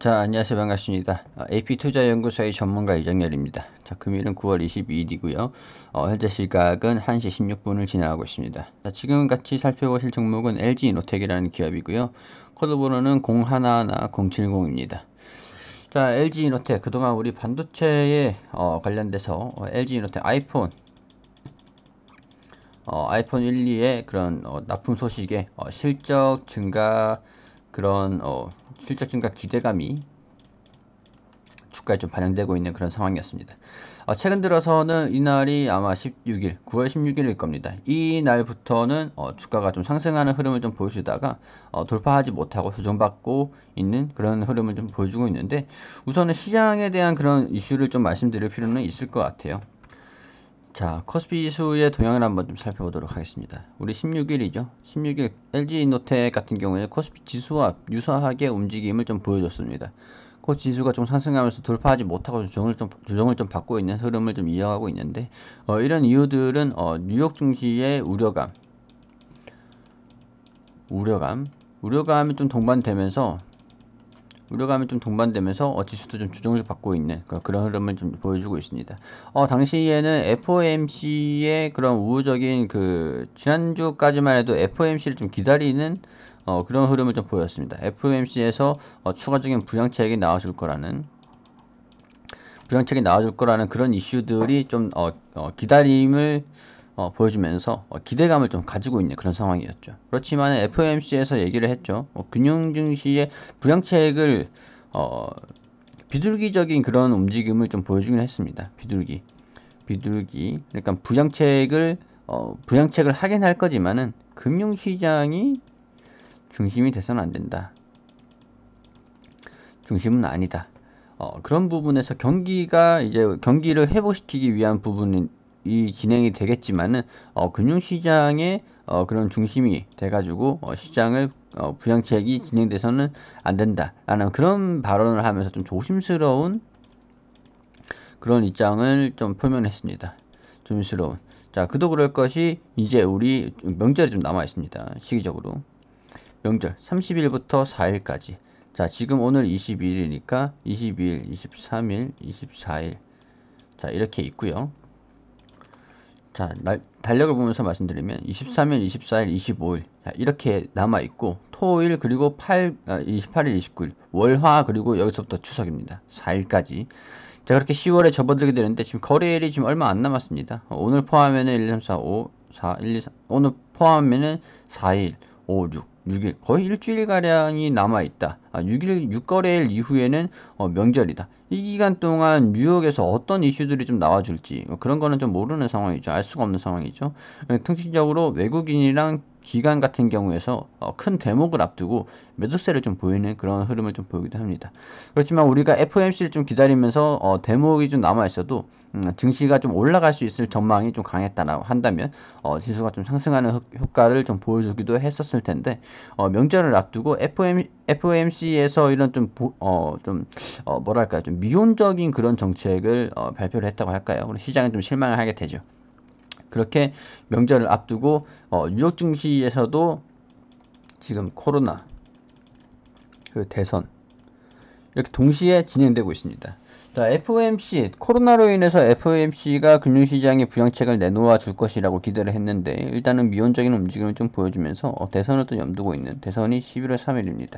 자 안녕하세요 반갑습니다 어, AP투자연구소의 전문가 이정렬입니다 자 금일은 9월 22일이고요 어, 현재 시각은 1시 16분을 지나고 있습니다 자, 지금 같이 살펴보실 종목은 LG이노텍이라는 기업이고요 코드번호는 011070입니다 자 LG이노텍 그동안 우리 반도체에 어, 관련돼서 어, LG이노텍 아이폰 어, 아이폰 1, 2의 그런 어, 납품 소식에 실적 증가 그런 어, 실적 증가 기대감이 주가에 좀 반영되고 있는 그런 상황이었습니다. 어, 최근 들어서는 이날이 아마 16일, 9월 16일일 겁니다. 이날부터는 어, 주가가 좀 상승하는 흐름을 좀 보여주다가 어, 돌파하지 못하고 조정받고 있는 그런 흐름을 좀 보여주고 있는데 우선은 시장에 대한 그런 이슈를 좀 말씀드릴 필요는 있을 것 같아요. 자, 코스피 지수의 동향을 한번 좀 살펴보도록 하겠습니다. 우리 16일이죠. 16일 LG 노텍 같은 경우에 코스피 지수와 유사하게 움직임을 좀 보여줬습니다. 코스피 그 지수가 좀 상승하면서 돌파하지 못하고 조정을 좀 조정을 좀 받고 있는 흐름을 좀 이어가고 있는데 어, 이런 이유들은 어, 뉴욕 증시의 우려감, 우려감, 우려감이 좀 동반되면서 우려감이 좀 동반되면서 어, 지수도 좀 조정을 받고 있는 그런 흐름을 좀 보여주고 있습니다. 어, 당시에는 FOMC의 그런 우호적인 그 지난주까지만 해도 FOMC를 좀 기다리는 어, 그런 흐름을 좀 보였습니다. FOMC에서 어, 추가적인 부양책이 나와줄 거라는 부양책이 나와줄 거라는 그런 이슈들이 좀 어, 어, 기다림을 어, 보여주면서 어, 기대감을 좀 가지고 있는 그런 상황이었죠. 그렇지만 FOMC에서 얘기를 했죠. 뭐, 어, 균형 증시의 불량책을 비둘기적인 그런 움직임을 좀 보여주긴 했습니다. 비둘기, 비둘기. 그러니까 부양책을 부양책을 어, 하긴 할 거지만은 금융시장이 중심이 돼서는 안 된다. 중심은 아니다. 어, 그런 부분에서 경기가 이제 경기를 회복시키기 위한 부분인 이 진행이 되겠지만은 어, 금융시장의 어, 그런 중심이 돼가지고 어, 시장을 어, 부양책이 진행돼서는 안 된다라는 그런 발언을 하면서 좀 조심스러운 그런 입장을 좀 표면했습니다. 조심스러운. 자, 그도 그럴 것이 이제 우리 명절이 좀 남아 있습니다. 시기적으로. 명절 30일부터 4일까지. 자, 지금 오늘 22일이니까 22일, 23일, 24일. 자, 이렇게 있고요. 자, 날, 달력을 보면서 말씀드리면 23일, 24일, 25일 자, 이렇게 남아 있고 토일 그리고 8, 28일, 29일 월화 그리고 여기서부터 추석입니다. 4일까지 자 그렇게 10월에 접어들게 되는데 지금 거래일이 지금 얼마 안 남았습니다. 오늘 포함하면 1, 2, 3, 4, 5, 4, 1, 2, 3 오늘 포함하면 4일, 5, 6 6일 거의 일주일가량이 남아있다. 아, 6일 6거래일 이후에는 어, 명절이다. 이 기간 동안 뉴욕에서 어떤 이슈들이 좀 나와줄지 뭐 그런 거는 좀 모르는 상황이죠. 알 수가 없는 상황이죠. 특징적으로 예, 외국인이랑 기간 같은 경우에서 어, 큰 대목을 앞두고 매도세를 좀 보이는 그런 흐름을 좀 보이기도 합니다. 그렇지만 우리가 FOMC를 좀 기다리면서 어, 대목이 좀 남아 있어도 음, 증시가 좀 올라갈 수 있을 전망이 좀 강했다라고 한다면 어, 지수가 좀 상승하는 효과를 좀 보여주기도 했었을 텐데 어, 명절을 앞두고 FOM, f c 에서 이런 좀좀 어, 좀, 어, 뭐랄까 좀 미온적인 그런 정책을 어, 발표를 했다고 할까요? 시장에 좀 실망을 하게 되죠. 그렇게 명절을 앞두고 어, 뉴욕 증시에서도 지금 코로나 그 대선 이렇게 동시에 진행되고 있습니다. 자, FOMC 코로나로 인해서 FOMC가 금융시장에 부양책을 내놓아 줄 것이라고 기대를 했는데 일단은 미온적인 움직임을 좀 보여주면서 어, 대선을 또 염두고 있는 대선이 11월 3일입니다.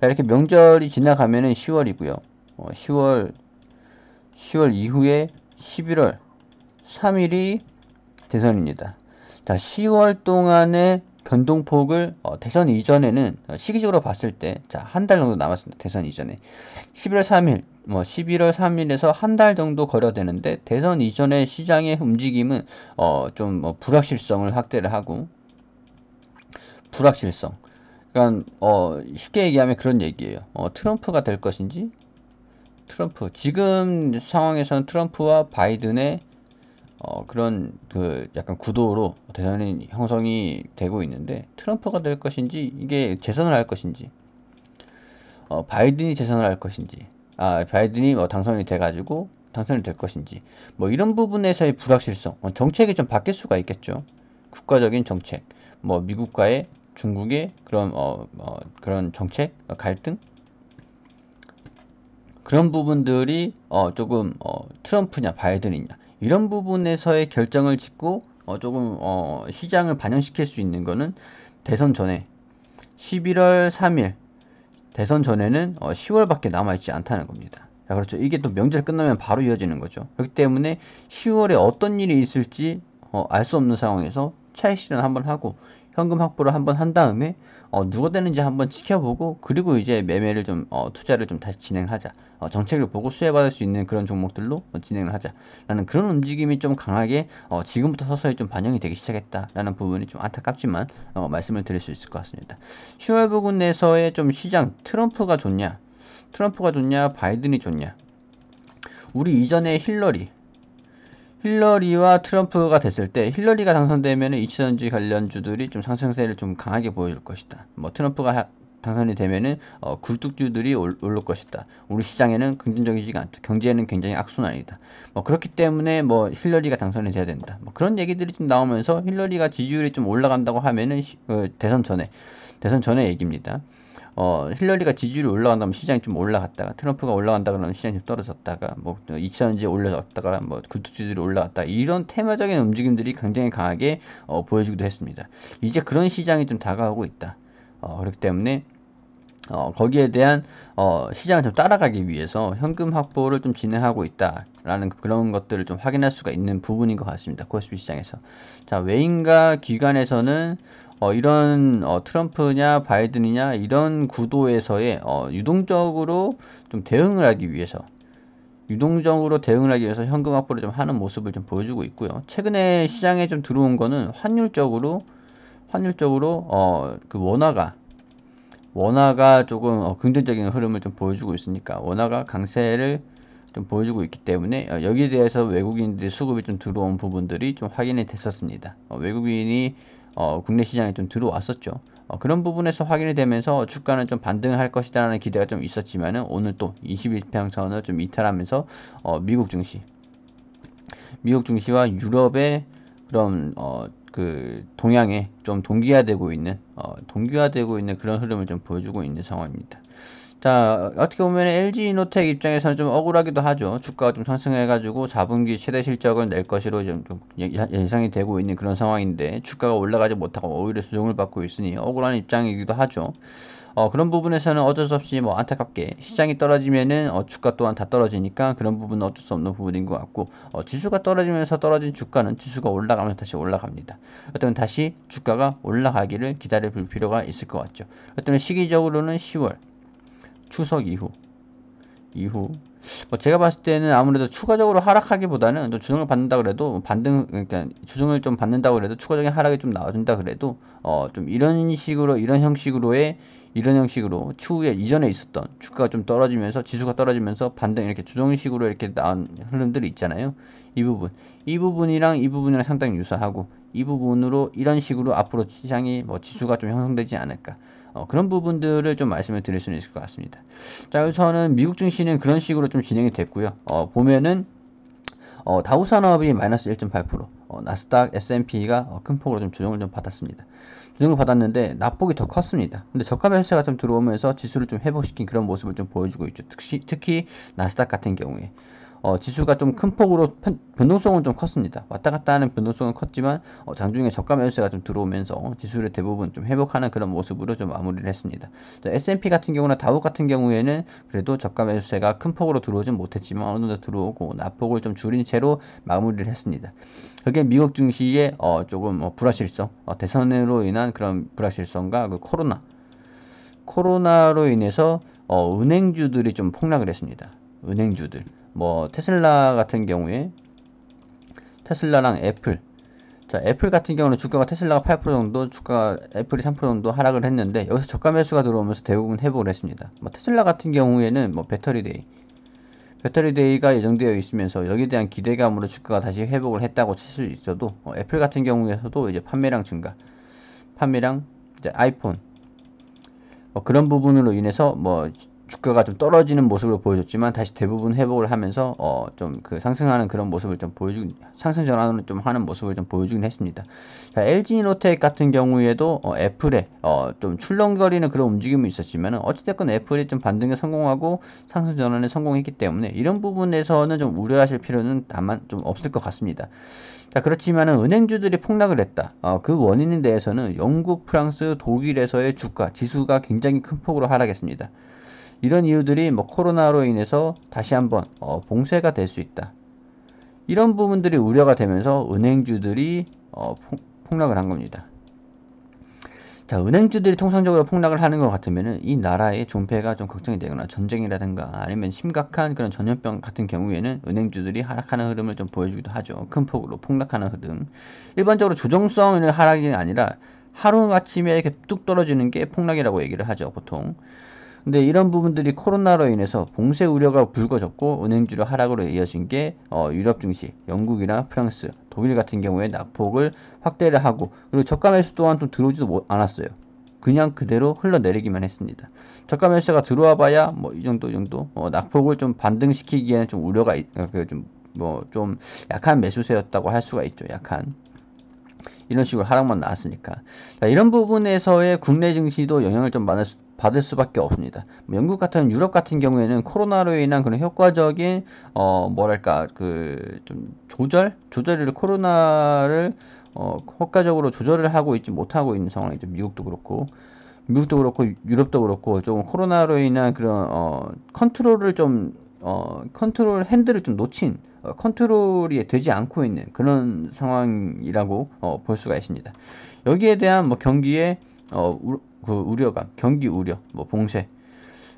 자, 이렇게 명절이 지나가면은 10월이고요. 어, 10월 10월 이후에 11월 3일이 대선입니다. 자, 10월 동안의 변동폭을 어, 대선 이전에는 어, 시기적으로 봤을 때 한 달 정도 남았습니다. 대선 이전에 11월 3일 뭐 11월 3일에서 한 달 정도 거려되는데 대선 이전의 시장의 움직임은 어, 좀뭐 불확실성을 확대를 하고 불확실성 그러니까 어, 쉽게 얘기하면 그런 얘기예요. 어, 트럼프가 될 것인지 트럼프 지금 상황에서는 트럼프와 바이든의 어, 그런 그 약간 구도로 대단히 형성이 되고 있는데 트럼프가 될 것인지 이게 재선을 할 것인지 어, 바이든이 재선을 할 것인지 아 바이든이 뭐 당선이 돼가지고 당선이 될 것인지 뭐 이런 부분에서의 불확실성 뭐 정책이 좀 바뀔 수가 있겠죠 국가적인 정책 뭐 미국과의 중국의 그런 어, 어 그런 정책 뭐 갈등 그런 부분들이 어 조금 어 트럼프냐 바이든이냐 이런 부분에서의 결정을 짓고 어, 조금 어, 시장을 반영시킬 수 있는 거는 대선 전에 11월 3일 대선 전에는 어, 10월밖에 남아있지 않다는 겁니다. 자, 그렇죠. 이게 또 명절 끝나면 바로 이어지는 거죠. 그렇기 때문에 10월에 어떤 일이 있을지 어, 알 수 없는 상황에서 차익 실현 한번 하고 현금 확보를 한번 한 다음에 어, 누가 되는지 한번 지켜보고 그리고 이제 매매를 좀 어, 투자를 좀 다시 진행하자. 어, 정책을 보고 수혜받을 수 있는 그런 종목들로 진행을 하자라는 그런 움직임이 좀 강하게 어, 지금부터 서서히 좀 반영이 되기 시작했다라는 부분이 좀 안타깝지만 어, 말씀을 드릴 수 있을 것 같습니다. 10월 부근 내에서의 좀 시장 트럼프가 좋냐 트럼프가 좋냐 바이든이 좋냐 우리 이전에 힐러리 힐러리와 트럼프가 됐을 때 힐러리가 당선되면 이차전지 관련주들이 좀 상승세를 좀 강하게 보여줄 것이다. 뭐 트럼프가 당선이 되면은 어, 굴뚝주들이 올, 올 것이다. 우리 시장에는 긍정적이지가 않다. 경제에는 굉장히 악순환이다. 뭐 그렇기 때문에 뭐 힐러리가 당선이 돼야 된다. 뭐 그런 얘기들이 좀 나오면서 힐러리가 지지율이 좀 올라간다고 하면은 시, 어, 대선 전에 대선 전에 얘기입니다. 어, 힐러리가 지지율이 올라간다면 시장이 좀 올라갔다가 트럼프가 올라간다 그러면 시장이 좀 떨어졌다가 뭐 2차전지 올라갔다가 뭐 굴뚝주들이 올라갔다 이런 테마적인 움직임들이 굉장히 강하게 어, 보여지기도 했습니다. 이제 그런 시장이 좀 다가오고 있다. 어, 그렇기 때문에 어, 거기에 대한 어, 시장을 좀 따라가기 위해서 현금 확보를 좀 진행하고 있다라는 그런 것들을 좀 확인할 수가 있는 부분인 것 같습니다. 코스피 시장에서 자 외인과 기관에서는 어, 이런 어, 트럼프냐 바이든이냐 이런 구도에서의 어, 유동적으로 좀 대응을 하기 위해서 유동적으로 대응을 하기 위해서 현금 확보를 좀 하는 모습을 좀 보여주고 있고요. 최근에 시장에 좀 들어온 거는 환율적으로 환율적으로 어, 그 원화가 원화가 조금 어, 긍정적인 흐름을 좀 보여주고 있으니까 원화가 강세를 좀 보여주고 있기 때문에 어, 여기에 대해서 외국인들의 수급이 좀 들어온 부분들이 좀 확인이 됐었습니다. 어, 외국인이 어, 국내 시장에 좀 들어왔었죠. 어, 그런 부분에서 확인이 되면서 주가는 좀 반등할 것이라는 기대가 좀있었지만 오늘 또 21평선을 좀 이탈하면서 어, 미국 증시, 미국 증시와 유럽의 그런 어, 그 동향에 좀 동기화되고 있는 어, 동기화되고 있는 그런 흐름을 좀 보여주고 있는 상황입니다. 자 어떻게 보면 LG 이노텍 입장에서는 좀 억울하기도 하죠 주가가 좀 상승해 가지고 4분기 최대 실적을 낼 것으로 좀, 예, 예, 예상이 되고 있는 그런 상황인데 주가가 올라가지 못하고 오히려 수정을 받고 있으니 억울한 입장이기도 하죠 어, 그런 부분에서는 어쩔 수 없이 뭐 안타깝게 시장이 떨어지면은 어, 주가 또한 다 떨어지니까 그런 부분은 어쩔 수 없는 부분인 것 같고 어, 지수가 떨어지면서 떨어진 주가는 지수가 올라가면서 다시 올라갑니다. 어떤 다시 주가가 올라가기를 기다려 볼 필요가 있을 것 같죠. 어떤 시기적으로는 10월 추석 이후 이후 뭐 제가 봤을 때는 아무래도 추가적으로 하락하기보다는 또 조정을 받는다 그래도 반등 그러니까 조정을 좀 받는다 그래도 추가적인 하락이 좀 나와준다 그래도 어 좀 이런 식으로 이런 형식으로의 이런 형식으로 추후에 이전에 있었던 주가가 좀 떨어지면서 지수가 떨어지면서 반등 이렇게 조정식으로 이렇게 나온 흐름들이 있잖아요 이 부분 이 부분이랑 이 부분이랑 상당히 유사하고 이 부분으로 이런 식으로 앞으로 시장이 뭐 지수가 좀 형성되지 않을까 어, 그런 부분들을 좀 말씀을 드릴 수는 있을 것 같습니다. 자 우선은 미국 증시는 그런 식으로 좀 진행이 됐고요. 어, 보면은 어, 다우 산업이 마이너스 1.8%, 어, 나스닥 S&P가 어, 큰 폭으로 좀 조정을 좀 받았습니다. 조정을 받았는데 낙폭이 더 컸습니다. 근데 저가 매수세가 좀 들어오면서 지수를 좀 회복시킨 그런 모습을 좀 보여주고 있죠. 특히, 특히 나스닥 같은 경우에. 어, 지수가 좀 큰 폭으로 편, 변동성은 좀 컸습니다. 왔다 갔다 하는 변동성은 컸지만 어, 장중에 저가 매수세가 좀 들어오면서 지수를 대부분 좀 회복하는 그런 모습으로 좀 마무리를 했습니다. S&P 같은 경우나 다우 같은 경우에는 그래도 저가 매수세가 큰 폭으로 들어오진 못했지만 어느 정도 들어오고 낙폭을 좀 줄인 채로 마무리를 했습니다. 그게 미국 증시의 어, 조금 어, 불확실성, 어, 대선으로 인한 그런 불확실성과 그 코로나, 코로나로 인해서 어, 은행주들이 좀 폭락을 했습니다. 은행주들. 뭐 테슬라 같은 경우에 테슬라랑 애플 자 애플 같은 경우는 주가가 테슬라가 8% 정도 주가 애플이 3% 정도 하락을 했는데 여기서 저가 매수가 들어오면서 대부분 회복을 했습니다 뭐 테슬라 같은 경우에는 뭐 배터리데이 배터리데이가 예정되어 있으면서 여기에 대한 기대감으로 주가가 다시 회복을 했다고 칠 수 있어도 어, 애플 같은 경우에서도 이제 판매량 증가 판매량 이제 아이폰 뭐 그런 부분으로 인해서 뭐 주가가 좀 떨어지는 모습을 보여줬지만 다시 대부분 회복을 하면서 어 좀 그 상승하는 그런 모습을 좀 보여주 상승 전환을 좀 하는 모습을 좀 보여주긴 했습니다. 자, LG 이노텍 같은 경우에도 어, 애플의 어, 좀 출렁거리는 그런 움직임이 있었지만 어찌됐건 애플이 좀 반등에 성공하고 상승 전환에 성공했기 때문에 이런 부분에서는 좀 우려하실 필요는 다만 좀 없을 것 같습니다. 자 그렇지만은 은행주들이 폭락을 했다. 어, 그 원인에 대해서는 영국, 프랑스, 독일에서의 주가 지수가 굉장히 큰 폭으로 하락했습니다. 이런 이유들이 뭐 코로나로 인해서 다시 한번 어, 봉쇄가 될 수 있다. 이런 부분들이 우려가 되면서 은행주들이 어, 폭락을 한 겁니다. 자, 은행주들이 통상적으로 폭락을 하는 것 같으면 이 나라의 존폐가 좀 걱정이 되거나 전쟁이라든가 아니면 심각한 그런 전염병 같은 경우에는 은행주들이 하락하는 흐름을 좀 보여주기도 하죠. 큰 폭으로 폭락하는 흐름. 일반적으로 조정성 있 하락이 아니라 하루아침에 이렇게 뚝 떨어지는 게 폭락이라고 얘기를 하죠, 보통. 근데 이런 부분들이 코로나로 인해서 봉쇄 우려가 불거졌고 은행주로 하락으로 이어진 게 어, 유럽 증시, 영국이나 프랑스, 독일 같은 경우에 낙폭을 확대를 하고 그리고 저가 매수 또한 좀 들어오지도 뭐, 않았어요. 그냥 그대로 흘러내리기만 했습니다. 저가 매수가 들어와봐야 뭐 이 정도 이 정도 어, 낙폭을 좀 반등시키기에는 좀 우려가 어, 그좀뭐좀 뭐 좀 약한 매수세였다고 할 수가 있죠. 약한. 이런 식으로 하락만 나왔으니까 자, 이런 부분에서의 국내 증시도 영향을 좀 받을 수, 받을 수밖에 없습니다. 뭐 영국 같은 유럽 같은 경우에는 코로나로 인한 그런 효과적인 어 뭐랄까 그 좀 조절 조절을 코로나를 어 효과적으로 조절을 하고 있지 못하고 있는 상황이죠. 미국도 그렇고 미국도 그렇고 유럽도 그렇고 좀 코로나로 인한 그런 어 컨트롤을 좀 어 컨트롤 핸들을 좀 놓친 어, 컨트롤이 되지 않고 있는 그런 상황이라고 어, 볼 수가 있습니다. 여기에 대한 뭐 경기에 어, 그 우려감, 경기 우려, 뭐 봉쇄.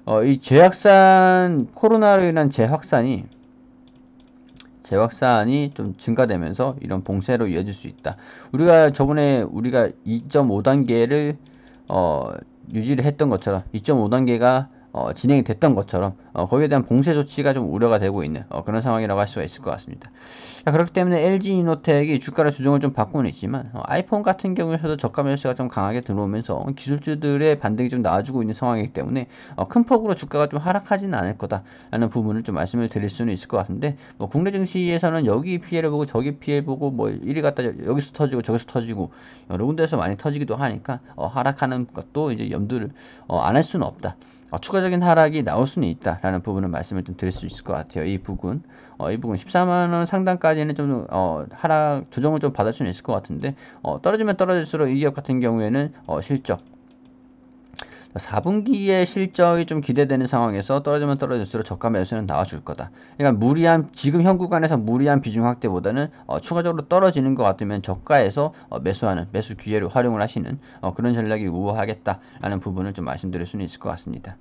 어, 이 재확산 코로나로 인한 재확산이 재확산이 좀 증가되면서 이런 봉쇄로 이어질 수 있다. 우리가 저번에 우리가 2.5단계를 어, 유지를 했던 것처럼 2.5단계가 어, 진행이 됐던 것처럼 어, 거기에 대한 봉쇄 조치가 좀 우려가 되고 있는 어, 그런 상황이라고 할 수가 있을 것 같습니다. 자, 그렇기 때문에 LG 이노텍이 주가를 조정을 좀 받고는 있지만 어, 아이폰 같은 경우에서도 저가 매수가 좀 강하게 들어오면서 기술주들의 반등이 좀 나아지고 있는 상황이기 때문에 어, 큰 폭으로 주가가 좀 하락하지는 않을 거다라는 부분을 좀 말씀을 드릴 수는 있을 것 같은데 뭐 국내 증시에서는 여기 피해를 보고 저기 피해 보고 뭐 이리 갔다 여기서 터지고 저기서 터지고 여러 군데서 많이 터지기도 하니까 어, 하락하는 것도 이제 염두를 어, 안 할 수는 없다. 어, 추가적인 하락이 나올 수는 있다. 라는 부분을 말씀을 좀 드릴 수 있을 것 같아요. 이 부분. 어, 이 부분 14만원 상당까지는 좀, 어, 하락, 조정을 좀 받을 수는 있을 것 같은데, 어, 떨어지면 떨어질수록 이 기업 같은 경우에는, 어, 실적, 4분기의 실적이 좀 기대되는 상황에서 떨어지면 떨어질수록 저가 매수는 나와줄 거다. 그러니까 무리한 지금 현 구간에서 무리한 비중 확대보다는 어, 추가적으로 떨어지는 것 같으면 저가에서 어, 매수하는 매수 기회를 활용을 하시는 어, 그런 전략이 우호하겠다라는 부분을 좀 말씀드릴 수는 있을 것 같습니다.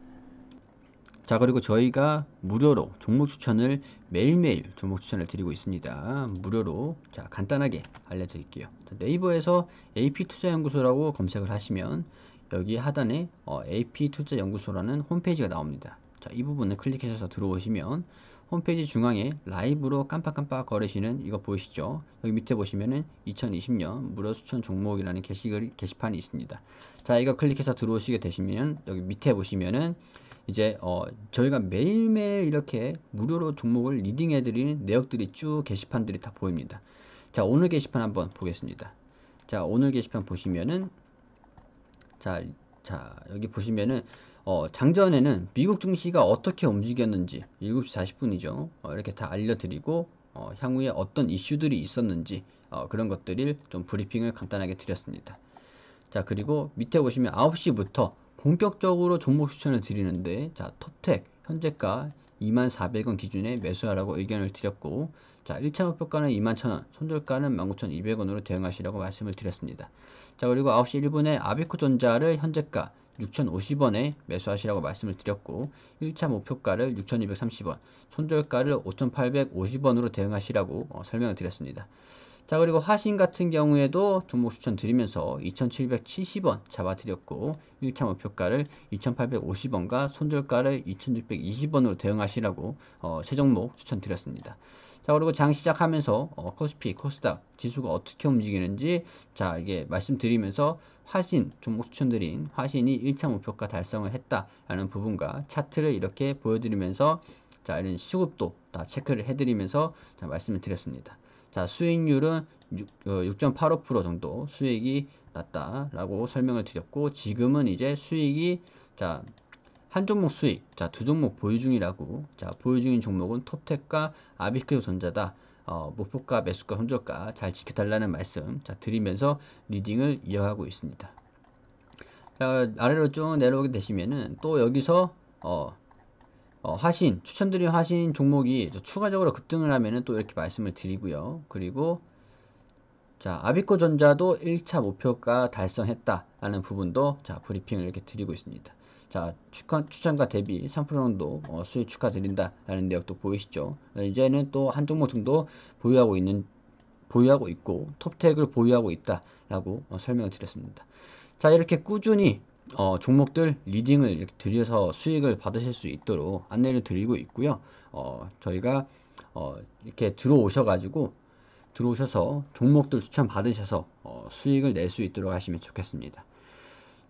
자 그리고 저희가 무료로 종목 추천을 매일매일 종목 추천을 드리고 있습니다 무료로 자 간단하게 알려드릴게요 네이버에서 AP투자연구소라고 검색을 하시면 여기 하단에 어, AP투자연구소라는 홈페이지가 나옵니다 자, 이 부분을 클릭해서 들어오시면 홈페이지 중앙에 라이브로 깜빡깜빡 거리시는 이거 보이시죠? 여기 밑에 보시면은 2020년 무료 추천 종목이라는 게시글, 게시판이 있습니다. 자, 이거 클릭해서 들어오시게 되시면 여기 밑에 보시면은 이제 어 저희가 매일매일 이렇게 무료로 종목을 리딩해 드리는 내역들이 쭉 게시판들이 다 보입니다. 자, 오늘 게시판 한번 보겠습니다. 자, 오늘 게시판 보시면은 자, 자, 여기 보시면은 어, 장전에는 미국 증시가 어떻게 움직였는지 7시 40분이죠. 어, 이렇게 다 알려드리고 어, 향후에 어떤 이슈들이 있었는지 어, 그런 것들을 좀 브리핑을 간단하게 드렸습니다. 자 그리고 밑에 보시면 9시부터 본격적으로 종목 추천을 드리는데 자 톱텍 현재가 2400원 기준에 매수하라고 의견을 드렸고 자 1차 목표가는 21,000원 손절가는 19,200원으로 대응하시라고 말씀을 드렸습니다 자 그리고 9시 1분에 아비코전자를 현재가 6,050원에 매수하시라고 말씀을 드렸고 1차 목표가를 6,230원, 손절가를 5,850원으로 대응하시라고 어, 설명을 드렸습니다. 자 그리고 화신 같은 경우에도 종목 추천 드리면서 2770원 잡아드렸고 1차 목표가를 2850원과 손절가를 2620원으로 대응하시라고 어, 세 종목 추천드렸습니다. 자 그리고 장 시작하면서 어, 코스피, 코스닥 지수가 어떻게 움직이는지 자 이게 말씀드리면서 화신 종목 추천드린 화신이 1차 목표가 달성을 했다라는 부분과 차트를 이렇게 보여드리면서 자 이런 시급도 다 체크를 해드리면서 자, 말씀을 드렸습니다. 자, 수익률은 6.85% 어, 정도 수익이 났다라고 설명을 드렸고 지금은 이제 수익이 자, 한 종목 수익, 자, 두 종목 보유 중이라고. 자, 보유 중인 종목은 톱텍과 아비크로 전자다. 어, 목표가, 매수가, 손절가 잘 지켜달라는 말씀 자, 드리면서 리딩을 이어가고 있습니다. 자, 아래로 쭉 내려오게 되시면은 또 여기서 어, 어, 화신, 추천드린 하신 종목이 추가적으로 급등을 하면은 또 이렇게 말씀을 드리고요. 그리고 자, 아비코 전자도 1차 목표가 달성했다라는 부분도 자, 브리핑을 이렇게 드리고 있습니다. 자, 추천, 추천가 대비 3% 정도 어, 수익 축하드린다라는 내역도 보이시죠. 어, 이제는 또 한 종목 정도 보유하고 있는 보유하고 있고 톱텍을 보유하고 있다라고 어, 설명을 드렸습니다. 자, 이렇게 꾸준히 어, 종목들 리딩을 이렇게 드려서 수익을 받으실 수 있도록 안내를 드리고 있고요. 어, 저희가 어, 이렇게 들어오셔가지고 들어오셔서 종목들 추천 받으셔서 어, 수익을 낼 수 있도록 하시면 좋겠습니다.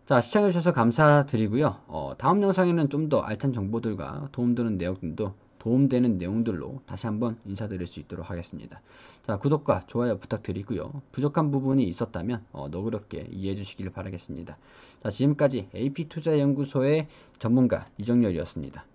자 시청해주셔서 감사드리고요. 어, 다음 영상에는 좀 더 알찬 정보들과 도움되는 내용들도 도움되는 내용들로 다시 한번 인사드릴 수 있도록 하겠습니다. 자, 구독과 좋아요 부탁드리고요. 부족한 부분이 있었다면 어, 너그럽게 이해해 주시길 바라겠습니다. 자, 지금까지 AP투자연구소의 전문가 이정렬이었습니다.